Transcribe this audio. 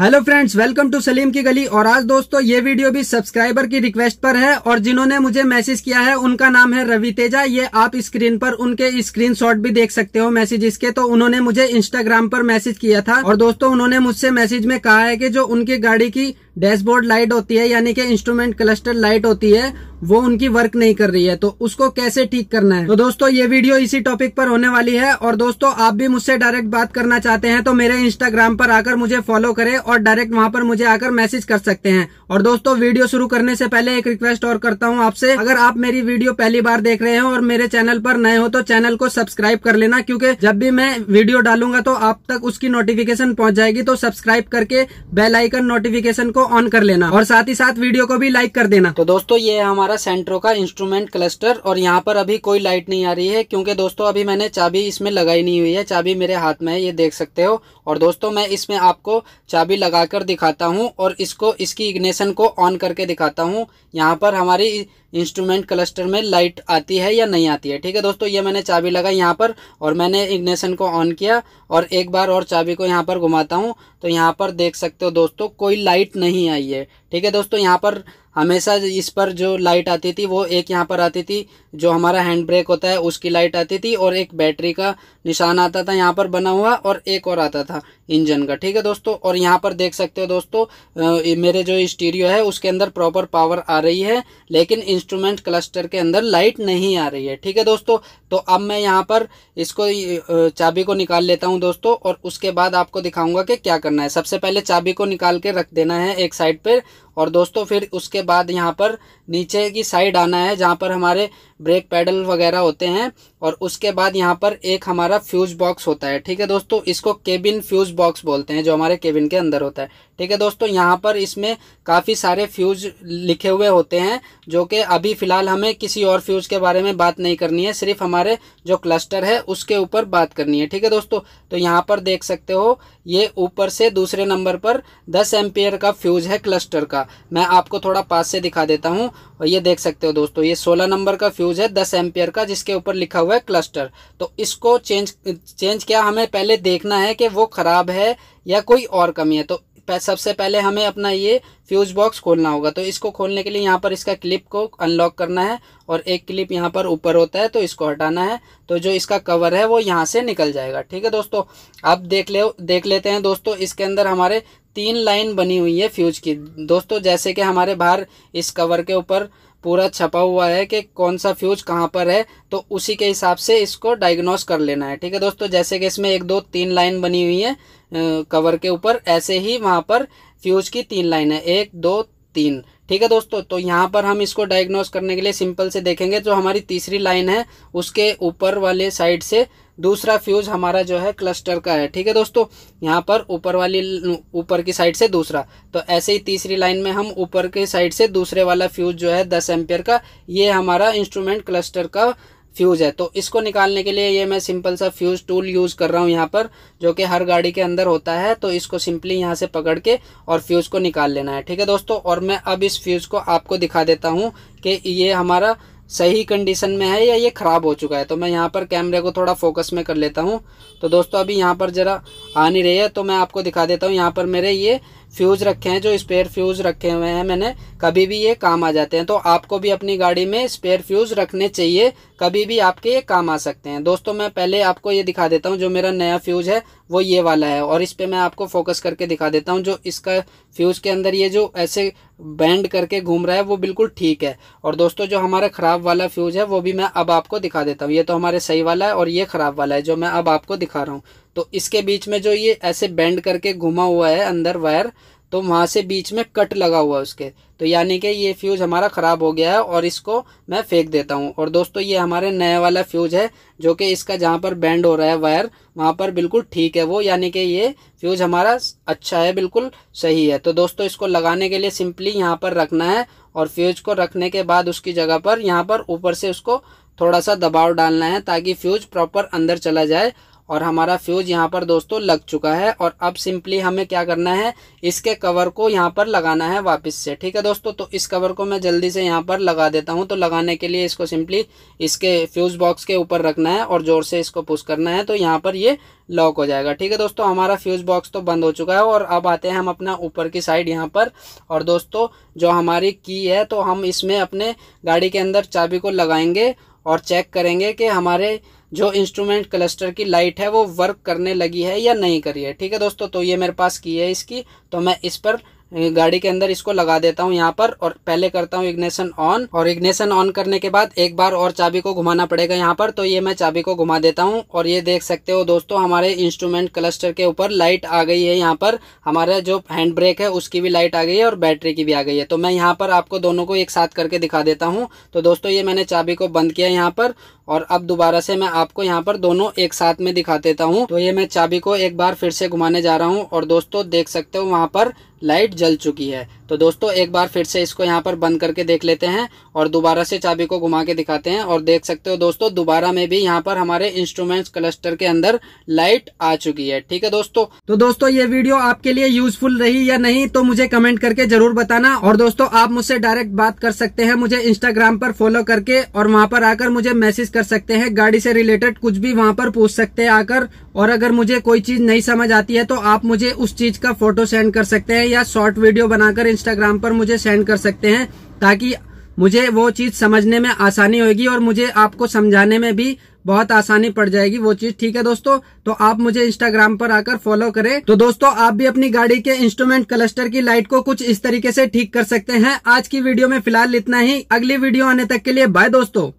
hello friends welcome to Salim की गली और आज दोस्तों ये वीडियो भी सब्सक्राइबर की रिक्वेस्ट पर है और जिन्होंने मुझे मैसेज किया है उनका नाम है रवि तेजा ये आप स्क्रीन पर उनके स्क्रीनशॉट भी देख सकते हो मैसेज के तो उन्होंने मुझे इंस्टाग्राम पर मैसेज किया था और दोस्तों उन्होंने मुझसे मैसेज में कहा है कि जो उनकी गाड़ी की डैशबोर्ड लाइट होती है यानी कि इंस्ट्रूमेंट क्लस्टर लाइट होती है वो उनकी वर्क नहीं कर रही है तो उसको कैसे ठीक करना है तो दोस्तों ये वीडियो इसी टॉपिक पर होने वाली है और दोस्तों आप भी मुझसे डायरेक्ट बात करना चाहते हैं तो मेरे इंस्टाग्राम पर आकर मुझे फॉलो करें और डायरेक्ट वहां पर मुझे आकर मैसेज कर सकते हैं और दोस्तों वीडियो शुरू करने से पहले एक रिक्वेस्ट और करता हूँ आपसे अगर आप मेरी वीडियो पहली बार देख रहे हो और मेरे चैनल पर नए हो तो चैनल को सब्सक्राइब कर लेना क्योंकि जब भी मैं वीडियो डालूंगा तो आप तक उसकी नोटिफिकेशन पहुंच जाएगी तो सब्सक्राइब करके बेलाइकन नोटिफिकेशन को ऑन कर लेना और साथ ही साथ वीडियो को भी लाइक कर देना तो दोस्तों ये है हमारा सेंट्रो का इंस्ट्रूमेंट क्लस्टर और यहाँ पर अभी कोई लाइट नहीं आ रही है क्योंकि दोस्तों अभी मैंने चाबी इसमें लगाई नहीं हुई है चाबी मेरे हाथ में है ये देख सकते हो और दोस्तों मैं इसमें आपको चाबी लगाकर दिखाता हूँ और इसको इसकी इग्नेशन को ऑन करके दिखाता हूँ यहाँ पर हमारी इंस्ट्रूमेंट क्लस्टर में लाइट आती है या नहीं आती है ठीक है दोस्तों ये मैंने चाबी लगाई यहाँ पर और मैंने इग्नेशन को ऑन किया और एक बार और चाबी को यहाँ पर घुमाता हूँ तो यहाँ पर देख सकते हो दोस्तों कोई लाइट नहीं आई है ठीक है दोस्तों यहाँ पर हमेशा इस पर जो लाइट आती थी वो एक यहाँ पर आती थी जो हमारा हैंड ब्रेक होता है उसकी लाइट आती थी और एक बैटरी का निशान आता था यहाँ पर बना हुआ और एक और आता था इंजन का ठीक है दोस्तों और यहाँ पर देख सकते हो दोस्तों मेरे जो स्टीरियो है उसके अंदर प्रॉपर पावर आ रही है लेकिन इंस्ट्रूमेंट क्लस्टर के अंदर लाइट नहीं आ रही है ठीक है दोस्तों तो अब मैं यहाँ पर इसको चाबी को निकाल लेता हूँ दोस्तों और उसके बाद आपको दिखाऊंगा कि क्या करना है सबसे पहले चाबी को निकाल के रख देना है एक साइड पर और दोस्तों फिर उसके बाद यहाँ पर नीचे की साइड आना है जहाँ पर हमारे ब्रेक पैडल वगैरह होते हैं और उसके बाद यहाँ पर एक हमारा फ्यूज बॉक्स होता है ठीक है दोस्तों इसको केबिन फ्यूज बॉक्स बोलते हैं जो हमारे केबिन के अंदर होता है ठीक है दोस्तों यहाँ पर इसमें काफ़ी सारे फ्यूज लिखे हुए होते हैं जो कि अभी फ़िलहाल हमें किसी और फ्यूज़ के बारे में बात नहीं करनी है सिर्फ हमारे जो क्लस्टर है उसके ऊपर बात करनी है ठीक है दोस्तों तो यहाँ पर देख सकते हो ये ऊपर से दूसरे नंबर पर दस एम्पियर का फ्यूज है क्लस्टर का मैं आपको थोड़ा पास से दिखा देता हूँ और ये देख सकते हो दोस्तों ये सोलह नंबर का फ्यूज फ्यूज़ है दस एम्पियर का जिसके ऊपर लिखा हुआ है क्लस्टर तो इसको चेंज चेंज क्या हमें पहले देखना है कि वो ख़राब है या कोई और कमी है तो सबसे पहले हमें अपना ये फ्यूज़ बॉक्स खोलना होगा तो इसको खोलने के लिए यहाँ पर इसका क्लिप को अनलॉक करना है और एक क्लिप यहाँ पर ऊपर होता है तो इसको हटाना है तो जो इसका कवर है वो यहाँ से निकल जाएगा ठीक है दोस्तों अब देख ले देख लेते हैं दोस्तों इसके अंदर हमारे तीन लाइन बनी हुई है फ्यूज की दोस्तों जैसे कि हमारे बाहर इस कवर के ऊपर पूरा छपा हुआ है कि कौन सा फ्यूज कहाँ पर है तो उसी के हिसाब से इसको डायग्नोस कर लेना है ठीक है दोस्तों जैसे कि इसमें एक दो तीन लाइन बनी हुई है कवर के ऊपर ऐसे ही वहाँ पर फ्यूज की तीन लाइन है एक दो तीन ठीक है दोस्तों तो यहाँ पर हम इसको डायग्नोस करने के लिए सिंपल से देखेंगे जो हमारी तीसरी लाइन है उसके ऊपर वाले साइड से दूसरा फ्यूज हमारा जो है क्लस्टर का है ठीक है दोस्तों यहाँ पर ऊपर वाली ऊपर की साइड से दूसरा तो ऐसे ही तीसरी लाइन में हम ऊपर की साइड से दूसरे वाला फ्यूज जो है दस एम्पियर का ये हमारा इंस्ट्रूमेंट क्लस्टर का फ्यूज़ है तो इसको निकालने के लिए ये मैं सिंपल सा फ्यूज़ टूल यूज़ कर रहा हूँ यहाँ पर जो कि हर गाड़ी के अंदर होता है तो इसको सिंपली यहाँ से पकड़ के और फ्यूज़ को निकाल लेना है ठीक है दोस्तों और मैं अब इस फ्यूज़ को आपको दिखा देता हूँ कि ये हमारा सही कंडीशन में है या ये ख़राब हो चुका है तो मैं यहाँ पर कैमरे को थोड़ा फोकस में कर लेता हूँ तो दोस्तों अभी यहाँ पर ज़रा आ नहीं रही है तो मैं आपको दिखा देता हूँ यहाँ पर मेरे ये फ्यूज़ रखे हैं जो स्पेयर फ्यूज़ रखे हुए हैं मैंने कभी भी ये काम आ जाते हैं तो आपको भी अपनी गाड़ी में स्पेयर फ्यूज़ रखने चाहिए कभी भी आपके ये काम आ सकते हैं दोस्तों मैं पहले आपको ये दिखा देता हूँ जो मेरा नया फ्यूज़ है वो ये वाला है और इस पर मैं आपको फोकस करके दिखा देता हूँ जो इसका फ्यूज़ के अंदर ये जो ऐसे बैंड करके घूम रहा है वो बिल्कुल ठीक है और दोस्तों जो हमारा ख़राब वाला फ्यूज़ है वो भी मैं अब आपको दिखा देता हूँ ये तो हमारे सही वाला है और ये ख़राब वाला है जो मैं अब आपको दिखा रहा हूँ तो इसके बीच में जो ये ऐसे बैंड करके घुमा हुआ है अंदर वायर तो वहाँ से बीच में कट लगा हुआ है उसके तो यानी कि ये फ्यूज़ हमारा ख़राब हो गया है और इसको मैं फेंक देता हूँ और दोस्तों ये हमारे नया वाला फ्यूज़ है जो कि इसका जहाँ पर बैंड हो रहा है वायर वहाँ पर बिल्कुल ठीक है वो यानी कि ये फ्यूज़ हमारा अच्छा है बिल्कुल सही है तो दोस्तों इसको लगाने के लिए सिंपली यहाँ पर रखना है और फ्यूज़ को रखने के बाद उसकी जगह पर यहाँ पर ऊपर से उसको थोड़ा सा दबाव डालना है ताकि फ्यूज़ प्रॉपर अंदर चला जाए और हमारा फ्यूज यहाँ पर दोस्तों लग चुका है और अब सिंपली हमें क्या करना है इसके कवर को यहाँ पर लगाना है वापस से ठीक है दोस्तों तो इस कवर को मैं जल्दी से यहाँ पर लगा देता हूँ तो लगाने के लिए इसको सिंपली इसके फ्यूज़ बॉक्स के ऊपर रखना है और ज़ोर से इसको पुश करना है तो यहाँ पर ये लॉक हो जाएगा ठीक है दोस्तों हमारा फ्यूज़ बॉक्स तो बंद हो चुका है और अब आते हैं हम अपना ऊपर की साइड यहाँ पर और दोस्तों जो हमारी की है तो हम इसमें अपने गाड़ी के अंदर चाबी को लगाएंगे और चेक करेंगे कि हमारे जो इंस्ट्रूमेंट क्लस्टर की लाइट है वो वर्क करने लगी है या नहीं करी है ठीक है दोस्तों तो ये मेरे पास की है इसकी तो मैं इस पर गाड़ी के अंदर इसको लगा देता हूँ यहाँ पर और पहले करता हूँ इग्नेशन ऑन और इग्नेशन ऑन करने के बाद एक बार और चाबी को घुमाना पड़ेगा यहाँ पर तो ये मैं चाबी को घुमा देता हूँ और ये देख सकते हो दोस्तों हमारे इंस्ट्रूमेंट क्लस्टर के ऊपर लाइट आ गई है यहाँ पर हमारा जो हैंड ब्रेक है उसकी भी लाइट आ गई है और बैटरी की भी आ गई है तो मैं यहाँ पर आपको दोनों को एक साथ करके दिखा देता हूँ तो दोस्तों ये मैंने चाबी को बंद किया यहाँ पर और अब दोबारा से मैं आपको यहाँ पर दोनों एक साथ में दिखा देता हूँ तो ये मैं चाबी को एक बार फिर से घुमाने जा रहा हूँ और दोस्तों देख सकते हो वहाँ पर लाइट जल चुकी है तो दोस्तों एक बार फिर से इसको यहाँ पर बंद करके देख लेते हैं और दोबारा से चाबी को घुमा के दिखाते हैं और देख सकते हो दोस्तों दोबारा में भी यहाँ पर हमारे इंस्ट्रूमेंट्स क्लस्टर के अंदर लाइट आ चुकी है ठीक है दोस्तों तो दोस्तों ये वीडियो आपके लिए यूजफुल रही या नहीं तो मुझे कमेंट करके जरूर बताना और दोस्तों आप मुझसे डायरेक्ट बात कर सकते हैं मुझे इंस्टाग्राम पर फॉलो करके और वहाँ पर आकर मुझे मैसेज कर सकते हैं गाड़ी से रिलेटेड कुछ भी वहाँ पर पूछ सकते हैं आकर और अगर मुझे कोई चीज नहीं समझ आती है तो आप मुझे उस चीज का फोटो सेंड कर सकते हैं या शॉर्ट वीडियो बनाकर इंस्टाग्राम पर मुझे सेंड कर सकते हैं ताकि मुझे वो चीज समझने में आसानी होगी और मुझे आपको समझाने में भी बहुत आसानी पड़ जाएगी वो चीज ठीक है दोस्तों तो आप मुझे इंस्टाग्राम पर आकर फॉलो करें तो दोस्तों आप भी अपनी गाड़ी के इंस्ट्रूमेंट क्लस्टर की लाइट को कुछ इस तरीके से ठीक कर सकते हैं आज की वीडियो में फिलहाल इतना ही अगली वीडियो आने तक के लिए बाय दोस्तों